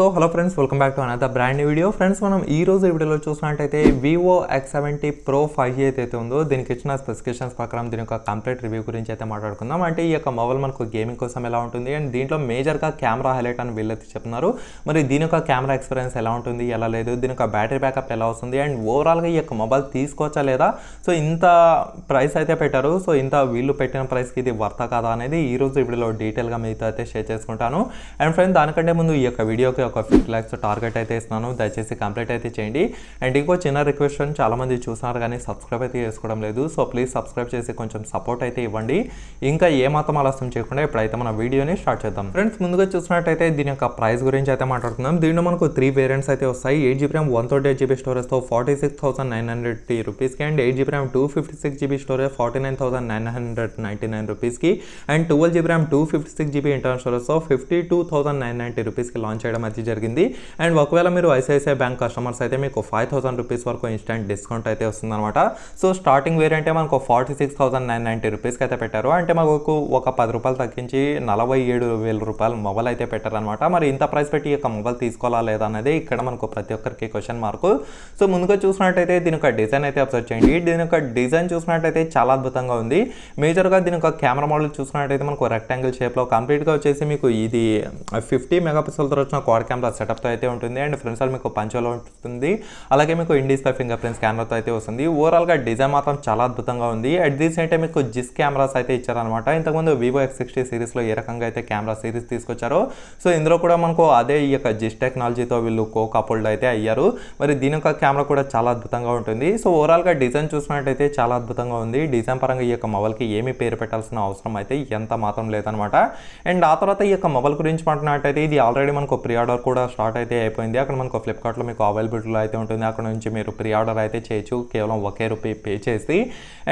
so hello friends welcome back to another brand video friends మనం ఈ రోజు వీడియోలో చూసినట్టయితే Vivo X seventy Pro five అయితే ఉందో దీనికి ఇచ్చిన స్పెసిఫికేషన్స్ ప్రకారం దీని యొక్క కంప్లీట్ రివ్యూ గురించి అయితే మాట్లాడుకుందాం అంటే ఈ యొక్క మొబైల్ మనకు గేమింగ్ కోసం ఎలా ఉంటుంది అండ్ దీంట్లో మేజర్గా కెమెరా హైలైట్ అని వీళ్ళైతే చెప్తున్నారు మరి దీని యొక్క కెమెరా ఎక్స్పీరియన్స్ ఎలా ఉంటుంది ఎలా లేదు దీని యొక్క బ్యాటరీ బ్యాకప్ ఎలా వస్తుంది అండ్ ఓవరాల్గా ఈ యొక్క మొబైల్ తీసుకోవచ్చా లేదా సో ఇంత ప్రైస్ అయితే పెట్టారు సో ఇంత వీళ్ళు పెట్టిన ప్రైస్కి ఇది వర్త కాదా అనేది ఈ రోజు వీడియోలో డీటెయిల్గా మీతో అయితే షేర్ చేసుకుంటాను అండ్ ఫ్రెండ్స్ దానికంటే ముందు ఈ యొక్క వీడియోకి ఒక ఫిఫ్టీ ల్యాక్స్ టార్గెట్ అయితే ఇస్తున్నాను దయచేసి కంప్లీట్ అయితే చేయండి అండ్ ఇంకో చిన్న రిక్వెస్ట్ అని చాలామంది చూస్తున్నారు కానీ సబ్స్క్రైబ్ అయితే చేసుకోవడం లేదు సో ప్లీజ్ సబ్స్క్రైబ్ చేసి కొంచెం సపోర్ట్ అయితే ఇవ్వండి ఇంకా ఏమాత్రం ఆలస్యం చేయకుండా ఇప్పుడైతే మన వీడియోని స్టార్ట్ చేద్దాం ఫ్రెండ్స్ ముందుగా చూసినట్టయితే దీని యొక్క ప్రైస్ గురించి అయితే మాట్లాడుతున్నాం దీనిలో మనకు త్రీ వేరియంట్స్ అయితే వస్తాయి eight GB RAM one thirty eight GB స్టోరేజ్తో forty six thousand nine hundred రూపీస్కి and eight GB RAM two fifty six GB storage forty nine thousand nine hundred ninety nine రూపీస్కి and twelve GB RAM two fifty six GB internal స్టోరేజ్తో fifty two thousand nine ninety రూపీస్కి launch చేయడం మంచి జరిగింది and ఒకవేళ మీరు ICICI bank customers అయితే మీకు ఫైవ్ థౌసండ్ రూపీస్ వరకు ఇన్స్టెంట్ డిస్కౌంట్ అయితే వస్తుందన్నమాట సో స్టార్టింగ్ అంటే మనకు forty six thousand nine ninety రూపీస్కి అయితే పెట్టారు అంటే మాకు ఒక పది రూపాయలు తగ్గించి నలభై ఏడు వేల రూపాయలు మొబైల్ అయితే పెట్టారనమాట మరి ఇంత ప్రైస్ పెట్టి ఈ మొబైల్ తీసుకోవాలా లేదా అనేది ఇక్కడ మనకు ప్రతి ఒక్కరికి క్వశ్చన్ మార్కు సో ముందుగా చూసినట్టయితే దీని యొక్క డిజైన్ అయితే అబ్జర్వ్ చేయండి దీని యొక్క డిజైన్ చూసినట్టయితే చాలా అద్భుతంగా ఉంది మేజర్గా దీని యొక్క కెమెరా మోడల్ చూసినట్టయితే మనకు రెక్టాంగిల్ షేప్లో కంప్లీట్గా వచ్చేసి మీకు ఇది ఫిఫ్టీ మెగాపిక్సెల్తో వచ్చిన పవర్ కెమెరా సెటప్తో అయితే ఉంటుంది అండ్ ఫ్రంట్ సైడ్ మీకు పంచోలో ఉంటుంది అలాగే మీకు ఇండిస్ప్లే ఫింగర్ ప్రింట్ కెమెరాతో అయితే వస్తుంది ఓవరాల్గా డిజైన్ మాత్రం చాలా అద్భుతంగా ఉంది అట్ ది సేమ్ టైం మీకు జిస్ కెమెరాస్ అయితే ఇచ్చారనమాట ఇంతకుముందు వివో ఎక్స్ సిక్స్టీ సిరీస్లో ఏ రకంగా అయితే కెమెరా సిరీస్ తీసుకొచ్చారో సో ఇందులో కూడా మనకు అదే ఈ యొక్క జిస్ టెక్నాలజీతో వీళ్ళు కో కపుల్డ్ అయితే అయ్యారు మరి దీని యొక్క కెమెరా కూడా చాలా అద్భుతంగా ఉంటుంది సో ఓవరాల్గా డిజైన్ చూసినట్టయితే చాలా అద్భుతంగా ఉంది డిజైన్ పరంగా ఈ యొక్క మొబైల్కి ఏమీ పేరు పెట్టాల్సిన అవసరం అయితే ఎంత మాత్రం లేదనమాట అండ్ ఆ తర్వాత ఈ యొక్క మొబైల్ గురించి మాట్లాడినట్టయితే ఇది ఆల్రెడీ మనకు ప్రియాడ్ ఆర్డర్ కూడా స్టార్ట్ అయితే అయిపోయింది అక్కడ మనకు ఫ్లిప్కార్ట్లో మీకు అవైలబిలిటీలో అయితే ఉంటుంది అక్కడ నుంచి మీరు ప్రీ ఆర్డర్ అయితే చేయొచ్చు కేవలం ఒకే రూపీ పే చేసి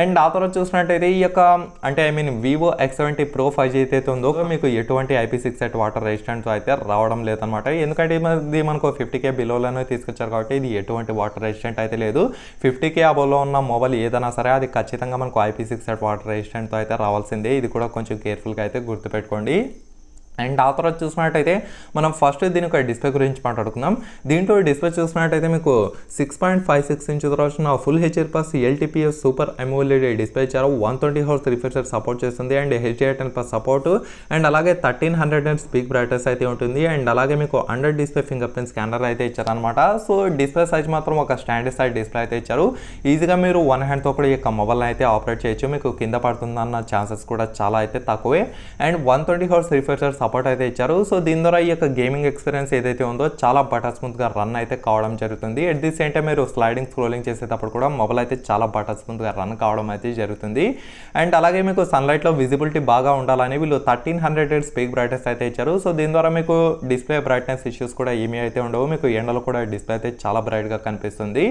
అండ్ ఆ తర్వాత చూసినట్టయితే ఈ యొక్క అంటే I mean Vivo X seventy Pro five G అయితే ఉందో మీకు ఎటువంటి IP six eight water resistant అయితే రావడం లేదనమాట ఎందుకంటే ఇది మనకు ఫిఫ్టీ కే బిలోలోనే తీసుకొచ్చారు కాబట్టి ఇది ఎటువంటి వాటర్ రెసిస్టెంట్ అయితే లేదు ఫిఫ్టీ కే అబోలో ఉన్న మొబైల్ ఏదైనా సరే అది ఖచ్చితంగా మనకు ఐపీ సిక్స్ ఎట్ వాటర్ రెసిస్టెంట్తో అయితే రావాల్సిందే ఇది కూడా కొంచెం కేర్ఫుల్గా అయితే గుర్తుపెట్టుకోండి అండ్ ఆ తర్వాత చూసినట్టయితే మనం ఫస్ట్ దీనికి ఒక డిస్ప్లే గురించి మాట్లాడుకుందాం దీంట్లో డిస్ప్లే చూసినట్టయితే మీకు six point five six inch తర్వాత full HR plus LTPS super AMOLED display ఇచ్చారు one twenty hours refresher support చేస్తుంది and HA ten plus support and అలాగే thirteen hundred and speak brightness అయితే ఉంటుంది అండ్ అలాగే మీకు under display fingerprint scanner అయితే ఇచ్చారనమాట సో డిస్ప్లే సైజ్ మాత్రం ఒక స్టాండర్డ్ సైజ్ డిస్ప్లే అయితే ఇచ్చారు ఈజీగా మీరు వన్ హ్యాండ్తో కూడా ఈ యొక్క మొబైల్ అయితే ఆపరేట్ చేయొచ్చు మీకు కింద పడుతుందన్న ఛాన్సెస్ కూడా చాలా అయితే తక్కువే and one twenty hours refresher support అయితే ఇచ్చారు సో దీని ద్వారా ఈ యొక్క గేమింగ్ ఎక్స్పీరియన్స్ ఏదైతే ఉందో చాలా బటర్ స్మూత్గా రన్ అయితే కావడం జరుగుతుంది ఎట్ ది సేమ్ టైం మీరు స్లైడింగ్ స్క్రోలింగ్ చేసేటప్పుడు కూడా మొబైల్ అయితే చాలా బటర్ స్మూత్గా రన్ కావడం అయితే జరుగుతుంది అండ్ అలాగే మీకు సన్లైట్లో విజిబిలిటీ బాగా ఉండాలని వీళ్ళు థర్టీన్ హండ్రెడ్ స్పీక్ బ్రైట్నెస్ అయితే ఇచ్చారు సో దీని ద్వారా మీకు డిస్ప్లే బ్రైట్నెస్ ఇష్యూస్ కూడా ఏమీ అయితే ఉండవు మీకు ఎండలో కూడా డిస్ప్లే అయితే చాలా బ్రైట్గా కనిపిస్తుంది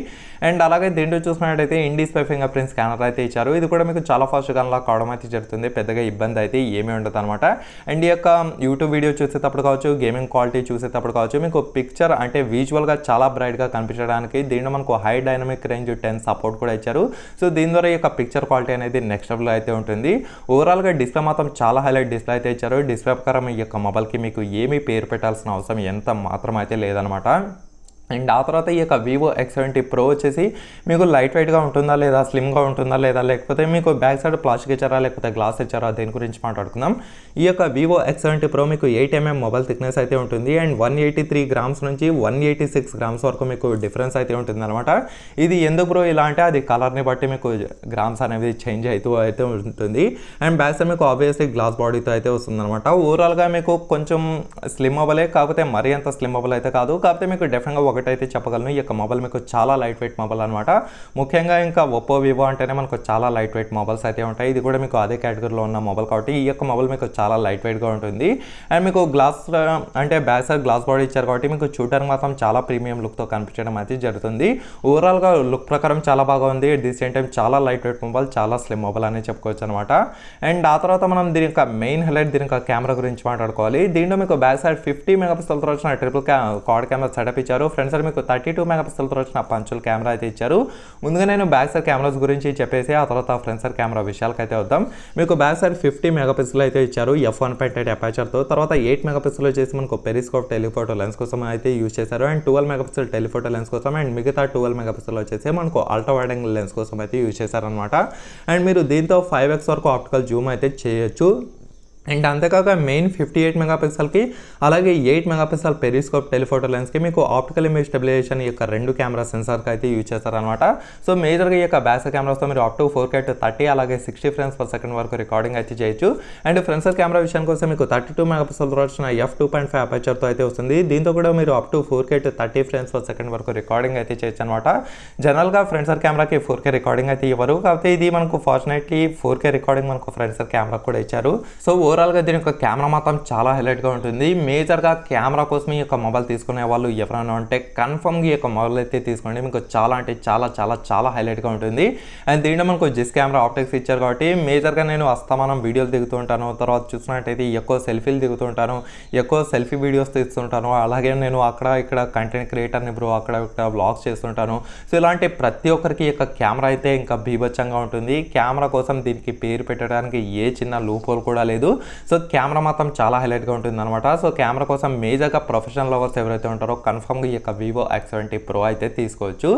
అండ్ అలాగే దీంట్లో చూసినట్టయితే in display fingerprint scanner అయితే ఇచ్చారు ఇది కూడా మీకు చాలా ఫాస్ట్గా అన్లాక్ కావడం అయితే జరుగుతుంది పెద్దగా ఇబ్బంది అయితే ఏమీ ఉండదు అనమాట అండ్ ఈ యొక్క యూట్యూబ్ వీడియో చూసేటప్పుడు కావచ్చు గేమింగ్ క్వాలిటీ చూసేటప్పుడు కావచ్చు మీకు పిక్చర్ అంటే విజువల్గా చాలా బ్రైట్గా కనిపించడానికి దీనిలో మనకు high dynamic range ten support కూడా ఇచ్చారు సో దీని ద్వారా యొక్క పిక్చర్ క్వాలిటీ అనేది నెక్స్ట్ లెవెల్ అయితే ఉంటుంది ఓవరాల్గా డిస్ప్లే మాత్రం చాలా హైలైట్ డిస్ప్లే అయితే ఇచ్చారు డిస్ప్లే ప్రకారం ఈ యొక్క మొబైల్కి మీకు ఏమీ పేరు పెట్టాల్సిన అవసరం ఎంత మాత్రం అయితే లేదనమాట అండ్ ఆ తర్వాత ఈ యొక్క వివో ఎక్స్ సెవెంటీ ప్రో వచ్చేసి మీకు లైట్ వెయిట్గా ఉంటుందా లేదా స్లిమ్గా ఉంటుందా లేదా లేకపోతే మీకు బ్యాక్ సైడ్ ప్లాస్టిక్ ఇచ్చారా లేకపోతే గ్లాస్ ఇచ్చారా దీని గురించి మాట్లాడుకుందాం ఈ యొక్క వివో ఎక్స్ సెవెంటీ ప్రో మీకు ఎయిట్ ఎంఎం మొబైల్ థిక్నెస్ అయితే ఉంటుంది and one eighty three grams నుంచి వన్ ఎయిటీ సిక్స్ గ్రామ్స్ వరకు మీకు డిఫరెన్స్ అయితే ఉంటుంది అనమాట ఇది ఎందుకు ప్రో ఇలా అంటే అది కలర్ని బట్టి మీకు గ్రామ్స్ అనేది చేంజ్ అవుతూ అయితే ఉంటుంది అండ్ బ్యాక్ సైడ్ మీకు ఆబ్వియస్లీ గ్లాస్ బాడీతో అయితే వస్తుంది అనమాట ఓవరాల్గా మీకు కొంచెం స్లిమ్ అవ్వలే కాకపోతే మరీ అంత స్లిమ్ అవ్వలే అయితే కాదు కాకపోతే మీకు డెఫినెట్గా ఒకటైతే చెప్పగలను ఈ యొక్క మొబైల్ మీకు చాలా లైట్ వెయిట్ మొబైల్ అనమాట ముఖ్యంగా ఇంకా ఒప్పో వివో అంటేనే మనకు చాలా లైట్ వెయిట్ మొబైల్స్ అయితే ఉంటాయి ఇది కూడా మీకు అదే కేటగిరీలో ఉన్న మొబైల్ కాబట్టి ఈ యొక్క మొబైల్ మీకు చాలా లైట్ వెయిట్గా ఉంటుంది అండ్ మీకు గ్లాస్ అంటే బ్యాక్ సైడ్ గ్లాస్ బాడీ ఇచ్చారు కాబట్టి మీకు చూడడానికి మాత్రం చాలా ప్రీమియం లుక్తో కనిపించడం అయితే జరుగుతుంది ఓవరాల్గా లుక్ ప్రకారం చాలా బాగా ఉంది అట్ ది సేమ్ టైం చాలా లైట్ వెయిట్ మొబైల్ చాలా స్లిమ్ మొబైల్ అనేది చెప్పుకోవచ్చు అనమాట అండ్ ఆ తర్వాత మనం దీని యొక్క మెయిన్ హైలైట్ దీని యొక్క కెమెరా గురించి మాట్లాడుకోవాలి దీంట్లో మీకు బ్యాక్ సైడ్ ఫిఫ్టీ మెగాపిక్సెల్తో వచ్చిన ట్రిపుల్ క్యా కార్డ్ కెమెరా సెటప్ ఇచ్చారు ఫ్రంట్ సార్ మీకు థర్టీ టూ మెగా పిక్సెల్తో వచ్చిన పంచుల్ కెమెరా అయితే ఇచ్చారు ముందుగా నేను బ్యాక్ సైడ్ కెమెరాస్ గురించి చెప్పేసి ఆ తర్వాత ఫ్రంట్ సైడ్ కెమెరా విషయాలకైతే వద్దాం మీకు back side fifty megapixel అయితే ఇచ్చారు ఎఫ్ వన్ పాయింట్ ఎయిట్ అపాచర్తో తర్వాత ఎయిట్ మెగా పిక్సెల్ వచ్చేసి మనకు పెరిస్కోప్ టెలిఫోటో లెన్స్ కోసం అయితే యూజ్ చేశారు and twelve megapixel telephoto lens కోసం అండ్ మిగతా ట్వెల్వ్ మెగా పిక్సెల్ వచ్చేసి మనకు అల్ట్రా వైడింగ్ లెన్స్ కోసం అయితే యూజ్ చేశారనమాట అండ్ మీరు దీంతో ఫైవ్ ఎక్స్ వరకు ఆప్టికల్ జూమ్ అయితే చేయొచ్చు అండ్ అంతేకాక మెయిన్ ఫిఫ్టీ ఎయిట్ మెగాపిక్సెల్కి అలాగే ఎయిట్ మెగాపిక్సెల్ పెరిస్కోప్ టెలిఫోటో లెన్స్కి మీకు ఆప్టికల్ ఇమేజ్ స్టెబిలైజేషన్ యొక్క రెండు కెమెరా సెన్సార్కి అయితే యూజ్ చేస్తారనమాట సో మేజర్గా ఈ యొక్క బ్యాస కెమెరాస్తో మీరు up to four K thirty అలాగే సిక్స్టీ ఫ్రేమ్స్ పర్ సెకండ్ వరకు రికార్డింగ్ అయితే చేయొచ్చు అండ్ ఫ్రెండ్స్ కెమెరా విషయానికి వస్తే మీకు థర్టీ టూ మెగాపిక్సెల్ వచ్చిన ఎఫ్ టూ పాయింట్ ఫైవ్ అపర్చర్తో అయితే వస్తుంది దీంతో కూడా మీరు up to four K thirty frames per second వరకు రికార్డింగ్ అయితే చేయొచ్చు అనమాట జనరల్గా ఫ్రెండ్స్ సర్ కెమెరాకి ఫోర్ కే రికార్డింగ్ అయితే ఇవ్వరు కాకపోతే ఇది మనకు ఫార్చునేట్లీ ఫోర్ కే రికార్డింగ్ మనకు ఫ్రెండ్స్ కెమెరా కూడా ఇచ్చారు సో ఓవరాల్గా దీని యొక్క కెమెరా మాత్రం చాలా హైలైట్గా ఉంటుంది మేజర్గా కెమెరా కోసం ఈ యొక్క మొబైల్ తీసుకునే వాళ్ళు ఎవరైనా ఉంటే కన్ఫర్మ్గా ఈ యొక్క మొబైల్ అయితే తీసుకోండి మీకు చాలా అంటే చాలా చాలా చాలా హైలైట్గా ఉంటుంది అండ్ దీంట్లో మనకు జిస్ కెమెరా ఆప్టిక్స్ ఇచ్చారు కాబట్టి మేజర్గా నేను అస్తమానం వీడియోలు దిగుతుంటాను తర్వాత చూసినట్టయితే ఎక్కువ సెల్ఫీలు దిగుతుంటాను ఎక్కువ సెల్ఫీ వీడియోస్ తీస్తుంటాను అలాగే నేను అక్కడ ఇక్కడ కంటెంట్ క్రియేటర్ని బ్రో అక్కడ ఇక్కడ బ్లాగ్స్ చేస్తుంటాను సో ఇలాంటి ప్రతి ఒక్కరికి ఈ యొక్క కెమెరా అయితే ఇంకా బీభచ్చంగా ఉంటుంది కెమెరా కోసం దీనికి పేరు పెట్టడానికి ఏ చిన్న లోపలు కూడా లేదు సో కెమెరా మాత్రం చాలా హైలైట్గా ఉంటుంది అనమాట సో కెమెరా కోసం మేజర్గా ప్రొఫెషనల్ లవర్స్ ఎవరైతే ఉంటారో కన్ఫర్మ్గా ఈ యొక్క వివో ఎక్స్ సెవెంటీ ప్రో అయితే తీసుకోవచ్చు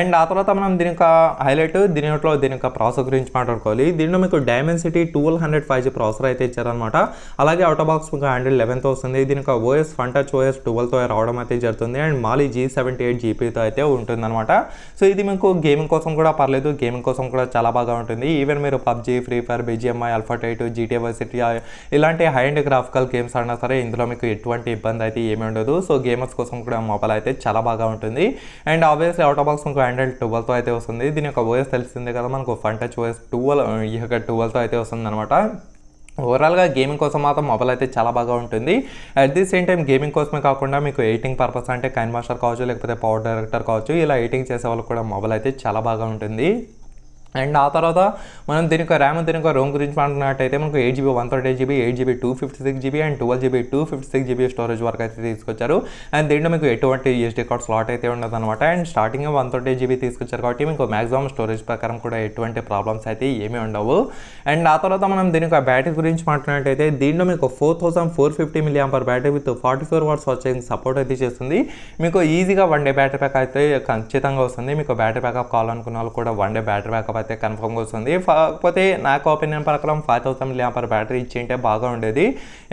అండ్ ఆ తర్వాత మనం దీని యొక్క హైలైట్ దీనిలో దీని యొక్క ప్రాసెస్ గురించి మాట్లాడుకోవాలి దీనిలో మీకు Dimensity twelve hundred five G processor అయితే ఇచ్చారనమాట అలాగే అవుట్ బాక్స్ మీకు హండ్రెడ్ లెవెన్తో వస్తుంది దీని యొక్క ఓఎస్ ఫన్ టచ్ ఓఎస్ టువల్తో రావడం అయితే జరుగుతుంది and Mali G seventy eight జీపీతో అయితే అనమాట సో ఇది మీకు గేమింగ్ కోసం కూడా పర్లేదు గేమింగ్ కోసం కూడా చాలా బాగా ఉంటుంది ఈవెన్ మీరు పబ్జీ ఫ్రీ ఫైర్ బీజిఎంఐ అల్ఫా టైట్ జీటీఏ వర్సిటీ ఇలాంటి హై అండ్ గ్రాఫికల్ గేమ్స్ అన్నా సరే ఇందులో మీకు ఎటువంటి ఇబ్బంది అయితే ఏమీ ఉండదు సో గేమర్స్ కోసం కూడా మొబైల్ అయితే చాలా బాగా ఉంటుంది and obviously out of box మీకు హ్యాండ్రెడ్ ట్వెల్వ్తో అయితే వస్తుంది దీని యొక్క ఓఎస్ తెలిసిందే కదా మనకు ఫన్ టచ్ ఓఎస్ టువల్ ఈ యొక్క ట్వెల్వ్తో అయితే వస్తుంది అనమాట ఓవరాల్గా గేమింగ్ కోసం మాత్రం మొబైల్ అయితే చాలా బాగా ఉంటుంది at the same time gaming కోసమే కాకుండా మీకు ఎయిటింగ్ పర్పస్ అంటే కైన్ మాస్టర్ కావచ్చు లేకపోతే పవర్ డైరెక్టర్ కావచ్చు ఇలా ఎయిటింగ్ చేసే వాళ్ళకి కూడా మొబైల్ అయితే చాలా బాగా ఉంటుంది అండ్ ఆ తర్వాత మనం దీనికి ర్యామ్ దీనికి రోమ్ గురించి మాట్లాడినట్టయితే మనకు eight GB one thirty eight GB eight GB two fifty six GB and twelve GB two fifty six GB storage వరకు అయితే తీసుకొచ్చారు అండ్ దీంట్లో మీకు ఎటువంటి ఎస్డీ కార్డ్ స్లాట్ అయితే ఉండదు అనమాట and starting one thirty GB తీసుకొచ్చారు కాబట్టి మీకు మాక్సిమం స్టోరేజ్ ప్రకారం కూడా ఎటువంటి ప్రాబ్లమ్స్ అయితే ఏమీ ఉండవు అండ్ ఆ తర్వాత మనం దీనికి బ్యాటరీ గురించి మాట్లాడినట్టయితే దీంట్లో మీకు four thousand four fifty milliampere battery with forty four watts వచ్చేందుకు సపోర్ట్ అయితే చేస్తుంది మీకు ఈజీగా వన్ డే బ్యాటరీ బ్యాక్ అయితే ఖచ్చితంగా వస్తుంది మీకు బ్యాటరీ బ్యాకప్ కావాలనుకున్న వాళ్ళు కూడా వన్ డే బ్యాటరీ బ్యాకప్ అయితే కన్ఫర్మ్గా వస్తుంది కాకపోతే నాకు ఒపీనియన్ ప్రకారం ఫైవ్ థౌసండ్ ల్యాంపర్ బ్యాటరీ ఇచ్చింటే బాగా ఉండేది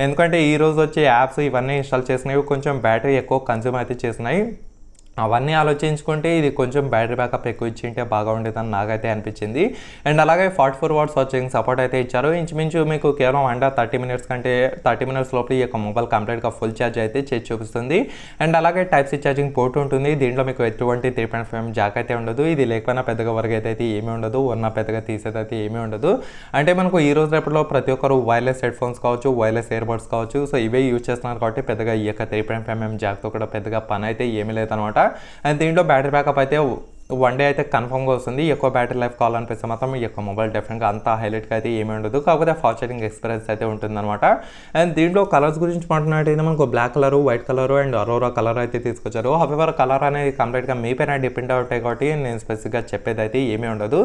ఎందుకంటే ఈరోజు వచ్చే యాప్స్ ఇవన్నీ ఇన్స్టాల్ చేసినవి కొంచెం బ్యాటరీ ఎక్కువ కన్జ్యూమ్ అయితే చేసినాయి అవన్నీ ఆలోచించుకుంటే ఇది కొంచెం బ్యాటరీ బ్యాకప్ ఎక్కువ ఉంటే బాగా ఉండేదని నాకైతే అనిపించింది అండ్ అలాగే forty four watts watching support అయితే ఇచ్చారు ఇంచుమించు మీకు కేవలం అండ్ థర్టీ మినిట్స్ కంటే థర్టీ మినిట్స్ లోపల ఈ యొక్క మొబైల్ కంప్లీట్గా ఫుల్ ఛార్జ్ అయితే చేసి చూపిస్తుంది అండ్ అలాగే టైప్ సి ఛార్జింగ్ పోర్ట్ ఉంటుంది దీంట్లో మీకు ఎటువంటి త్రీ పాయింట్ ఫైవ్ జాక్ అయితే ఉండదు ఇది లేకపోయినా పెద్దగా వరకు అయితే ఏమీ ఉండదు ఉన్న పెద్దగా తీసేదైతే ఏమీ ఉండదు అంటే మనకు ఈ రోజు రేపటిలో ప్రతి ఒక్కరు వైర్లెస్ హెడ్ ఫోన్స్ కావచ్చు వైర్లెస్ ఇయర్బడ్స్ కావచ్చు సో ఇవే యూజ్ చేస్తున్నారు కాబట్టి పెద్దగా ఈ యొక్క త్రీ పాయింట్ ఫైవ్ ఎం జాక్తో కూడా పెద్దగా పని అయితే ఏమీ లేదనమాట అండ్ దీంట్లో బ్యాటరీ బ్యాకప్ అయితే వన్ డే అయితే కన్ఫర్మ్గా వస్తుంది ఎక్కువ బ్యాటరీ లైఫ్ కావాలనిపిస్తే మాత్రం ఈ యొక్క మొబైల్ డెఫినెట్గా అంత హైలైట్గా అయితే ఏమీ ఉండదు కాకపోతే ఫాస్ట్ చార్జింగ్ ఎక్స్పీరియన్స్ అయితే ఉంటుందన్నమాట అండ్ దీంట్లో కలర్స్ గురించి మాట్లాడితే మనకు black colour white colour and Aurora colour అయితే తీసుకొచ్చారు హవెవర్ కలర్ అనేది కంప్లీట్గా మీ పైన డిపెండ్ అవుతాయి కాబట్టి నేను స్పెసిఫిక్గా చెప్పేది అయితే ఏమీ ఉండదు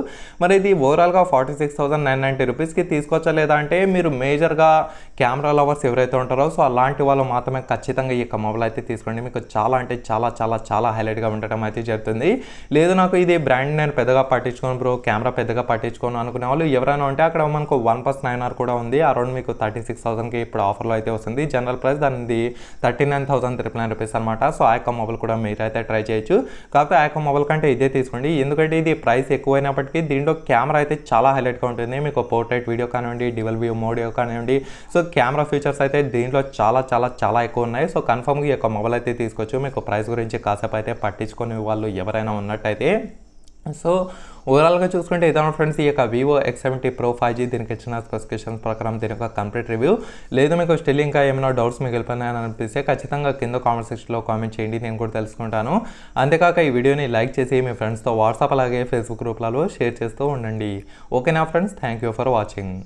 మరి ఇది ఓవరాల్గా forty six thousand nine ninety రూపీస్కి తీసుకొచ్చా లేదా అంటే మీరు మేజర్గా కెమెరా లవర్స్ ఎవరైతే ఉంటారో సో అలాంటి వాళ్ళు మాత్రమే ఖచ్చితంగా ఈ యొక్క మొబైల్ అయితే తీసుకోండి మీకు చాలా అంటే చాలా చాలా చాలా హైలైట్గా ఉండటం అయితే జరుగుతుంది లేదు లేదు నాకు ఇది బ్రాండ్ నేను పెద్దగా పట్టించుకోను బ్రో కెమెరా పెద్దగా పట్టించుకోను అనుకునే వాళ్ళు ఎవరైనా ఉంటే అక్కడ మనకు వన్ ప్లస్ నైన్ ఆర్ కూడా ఉంది అరౌండ్ మీకు థర్టీ సిక్స్ థౌసండ్కి ఇప్పుడు ఆఫర్లో అయితే వస్తుంది జనరల్ ప్రైస్ దానిది thirty nine thousand triple nine rupees అనమాట సో ఆ యొక్క మొబైల్ కూడా మీరు అయితే ట్రై చేయొచ్చు కాకపోతే ఆ యొక్క మొబైల్ కంటే ఇదే తీసుకోండి ఎందుకంటే ఇది ప్రైస్ ఎక్కువైనప్పటికీ దీంట్లో కెమెరా అయితే చాలా హైలైట్గా ఉంటుంది మీకు పోర్ట్రేట్ వీడియో కానివ్వండి డివల్ వ్యూ మోడియో కానివ్వండి సో కెమెరా ఫీచర్స్ అయితే దీంట్లో చాలా చాలా చాలా ఎక్కువ ఉన్నాయి సో కన్ఫర్మ్గా ఈ యొక్క మొబైల్ అయితే తీసుకోవచ్చు మీకు ప్రైస్ గురించి కాసేపు అయితే పట్టించుకునే వాళ్ళు ఎవరైనా ఉన్నట్టయితే అయితే సో ఓవరాల్గా చూసుకుంటే ఇതാണ് ఫ్రెండ్స్ ఈ యొక్క Vivo X seventy Pro five G దీనికి ఇచ్చిన స్పెసిఫికేషన్ ప్రకారం దీని యొక్క కంప్లీట్ రివ్యూ లేదు మీకు స్టిల్ ఇంకా ఏమైనా డౌట్స్ మీకు వెళ్ళిపోయినాయని అనిపిస్తే ఖచ్చితంగా కింద కామెంట్ సెక్షన్లో కామెంట్ చేయండి నేను కూడా తెలుసుకుంటాను అంతేకాక ఈ వీడియోని లైక్ చేసి మీ ఫ్రెండ్స్తో వాట్సాప్ అలాగే ఫేస్బుక్ గ్రూప్లలో షేర్ చేస్తూ ఉండండి ఓకేనా friends thank you for watching